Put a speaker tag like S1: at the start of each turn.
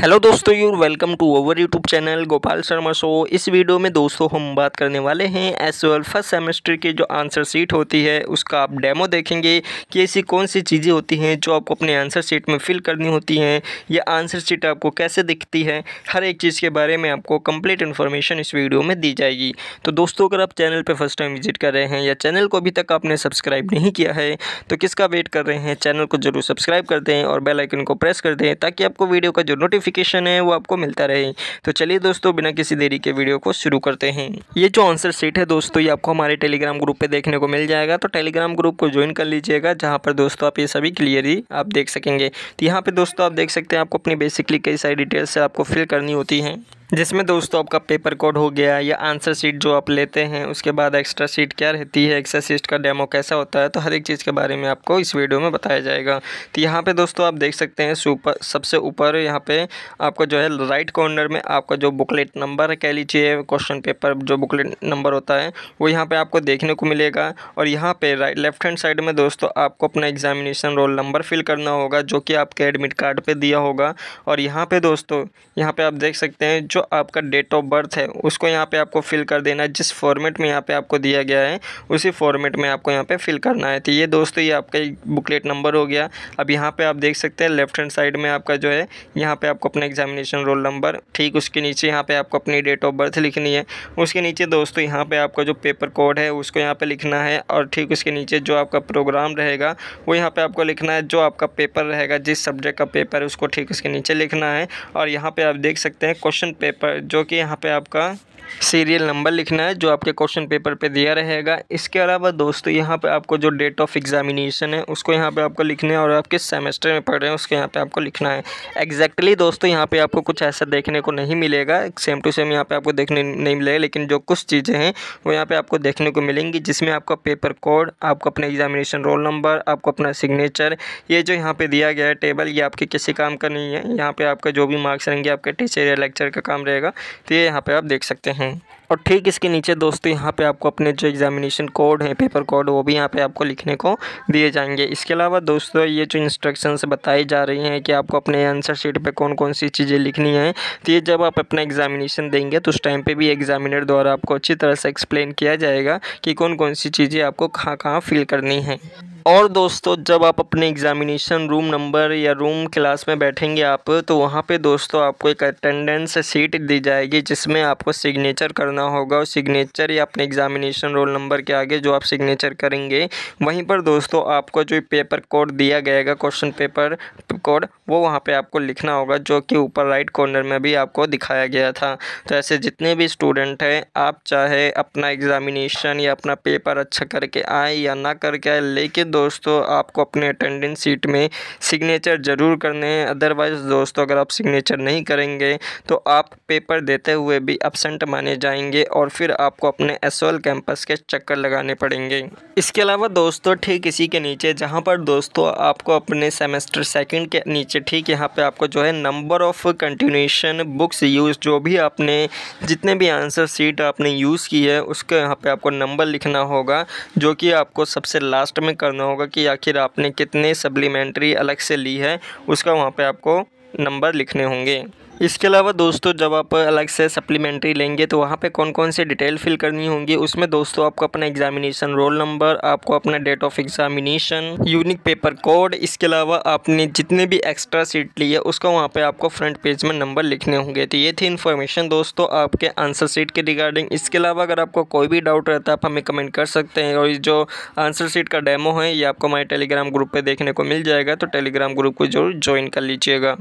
S1: hello दोस्तों you're welcome to our YouTube channel Gopal Sharma show इस वीडियो में दोस्तों हम बात करने वाले हैं एस एल फर्स्ट सेमेस्टर की जो आंसर सीट होती है उसका आप डेमो देखेंगे कि ऐसी कौन सी चीज़ें होती हैं जो आपको अपने आंसर सीट में फिल करनी होती हैं या आंसर सीट आपको कैसे दिखती है हर एक चीज़ के बारे में आपको कम्प्लीट इन्फॉर्मेशन इस वीडियो में दी जाएगी तो दोस्तों अगर आप चैनल पर फर्स्ट टाइम विजिट कर रहे हैं या चैनल को अभी तक आपने सब्सक्राइब नहीं किया है तो किसका वेट कर रहे हैं चैनल को जरूर सब्सक्राइब कर दें और बेलाइकन को प्रेस कर दें ताकि आपको वीडियो का जो नोटिफिक नोटिफिकेशन है वो आपको मिलता रहे तो चलिए दोस्तों बिना किसी देरी के वीडियो को शुरू करते हैं ये जो आंसर सीट है दोस्तों ये आपको हमारे टेलीग्राम ग्रुप पे देखने को मिल जाएगा तो टेलीग्राम ग्रुप को ज्वाइन कर लीजिएगा जहाँ पर दोस्तों आप ये सभी क्लियरली आप देख सकेंगे तो यहाँ पर दोस्तों आप देख सकते हैं आपको अपनी बेसिकली कई सारी डिटेल्स आपको फिल करनी होती हैं जिसमें दोस्तों आपका पेपर कोड हो गया या आंसर सीट जो आप लेते हैं उसके बाद एक्स्ट्रा सीट क्या रहती है एक्सरसिस्ट का डेमो कैसा होता है तो हर एक चीज़ के बारे में आपको इस वीडियो में बताया जाएगा तो यहाँ पे दोस्तों आप देख सकते हैं सुपर सबसे ऊपर यहाँ पे आपको जो है राइट कॉर्नर में आपका जो बुकलेट नंबर कह लीजिए क्वेश्चन पेपर जो बुकलेट नंबर होता है वो यहाँ पर आपको देखने को मिलेगा और यहाँ पर राइट लेफ्ट हैंड साइड में दोस्तों आपको अपना एग्जामिनेशन रोल नंबर फिल करना होगा जो कि आपके एडमिट कार्ड पर दिया होगा और यहाँ पर दोस्तों यहाँ पर आप देख सकते हैं जो आपका डेट ऑफ बर्थ है उसको यहाँ पे आपको फिल कर देना है जिस फॉर्मेट में यहाँ पे आपको दिया गया है उसी फॉर्मेट में आपको यहाँ पे फिल करना है तो ये दोस्तों ये आपका एक बुकलेट नंबर हो गया अब यहाँ पे आप देख सकते हैं लेफ्ट हैंड साइड में आपका जो है यहाँ पे आपको अपना एग्जामिनेशन रोल नंबर ठीक उसके नीचे यहाँ पे आपको अपनी डेट ऑफ बर्थ लिखनी है उसके नीचे दोस्तों यहाँ पे आपका जो पेपर कोड है उसको यहाँ पे लिखना है और ठीक उसके नीचे जो आपका प्रोग्राम रहेगा वो यहाँ पे आपको लिखना है जो आपका पेपर रहेगा जिस सब्जेक्ट का पेपर है उसको ठीक उसके नीचे लिखना है और यहाँ पे आप देख सकते हैं क्वेश्चन पेपर जो कि यहाँ पे आपका सीरियल नंबर लिखना है जो आपके क्वेश्चन पेपर पे दिया रहेगा इसके अलावा दोस्तों यहाँ पे आपको जो डेट ऑफ एग्जामिनेशन है उसको यहाँ पे आपको लिखना है और आप किस सेमेस्टर में पढ़ रहे हैं उसके यहाँ पे आपको लिखना है एग्जैक्टली exactly दोस्तों यहाँ पे आपको कुछ ऐसा देखने को नहीं मिलेगा सेम टू सेम यहाँ पर आपको देखने नहीं मिलेगा लेकिन जो कुछ चीज़ें हैं वो यहाँ पर आपको देखने को मिलेंगी जिसमें आपका पेपर कोड आपको अपना एग्जामिनेशन रोल नंबर आपको अपना सिग्नेचर ये जो यहाँ पर दिया गया है टेबल ये आपके किसी काम का नहीं है यहाँ पर आपका जो भी मार्क्स रहेंगे आपके टीचर या लेक्चर का काम रहेगा तो ये यहाँ पर आप देख सकते सकते हैं और ठीक इसके नीचे दोस्तों यहाँ पे आपको अपने जो एग्जामिनेशन कोड है पेपर कोड वो भी यहाँ पे आपको लिखने को दिए जाएंगे इसके अलावा दोस्तों ये जो इंस्ट्रक्शंस बताई जा रही हैं कि आपको अपने आंसर शीट पे कौन कौन सी चीज़ें लिखनी है तो ये जब आप अपना एग्जामिनेशन देंगे तो उस टाइम पर भी एग्जामिनर द्वारा आपको अच्छी तरह से एक्सप्लेन किया जाएगा कि कौन कौन सी चीज़ें आपको कहाँ कहाँ फिल करनी है और दोस्तों जब आप अपने एग्ज़ामिनेशन रूम नंबर या रूम क्लास में बैठेंगे आप तो वहाँ पे दोस्तों आपको एक अटेंडेंस सीट दी जाएगी जिसमें आपको सिग्नेचर करना होगा और सिग्नेचर या अपने एग्ज़ामिनेशन रोल नंबर के आगे जो आप सिग्नेचर करेंगे वहीं पर दोस्तों आपको जो पेपर कोड दिया गया क्वेश्चन पेपर कोड वो वहाँ पर आपको लिखना होगा जो कि ऊपर राइट कॉर्नर में भी आपको दिखाया गया था तो ऐसे जितने भी स्टूडेंट हैं आप चाहे अपना एग्ज़ामिनेशन या अपना पेपर अच्छा करके आए या ना करके आए लेकिन दोस्तों आपको अपने अटेंडेंस सीट में सिग्नेचर ज़रूर करने हैं अदरवाइज़ दोस्तों अगर आप सिग्नेचर नहीं करेंगे तो आप पेपर देते हुए भी अपसेंट माने जाएंगे और फिर आपको अपने एस कैंपस के चक्कर लगाने पड़ेंगे इसके अलावा दोस्तों ठीक इसी के नीचे जहाँ पर दोस्तों आपको अपने सेमेस्टर सेकेंड के नीचे ठीक यहाँ पर आपको जो है number of continuation books use जो भी आपने जितने भी आंसर सीट आपने यूज़ की है उसके यहाँ पर आपको नंबर लिखना होगा जो कि आपको सबसे लास्ट में करना होगा कि आखिर आपने कितने सप्लीमेंट्री अलग से ली है उसका वहाँ पे आपको नंबर लिखने होंगे इसके अलावा दोस्तों जब आप अलग से सप्लीमेंट्री लेंगे तो वहाँ पे कौन कौन से डिटेल फिल करनी होंगी उसमें दोस्तों आपको अपना एग्जामिनेशन रोल नंबर आपको अपना date of examination unique paper code इसके अलावा आपने जितने भी एक्स्ट्रा सीट ली है उसका वहाँ पे आपको फ्रंट पेज में नंबर लिखने होंगे तो ये थी इन्फॉर्मेशन दोस्तों आपके आंसर सीट के रिगार्डिंग इसके अलावा अगर आपको कोई भी डाउट रहता है आप हमें कमेंट कर सकते हैं और जो आंसर सीट का डेमो है ये आपको हमारे टेलीग्राम ग्रुप पर देखने को मिल जाएगा तो टेलीग्राम ग्रुप को जरूर ज्वाइन कर लीजिएगा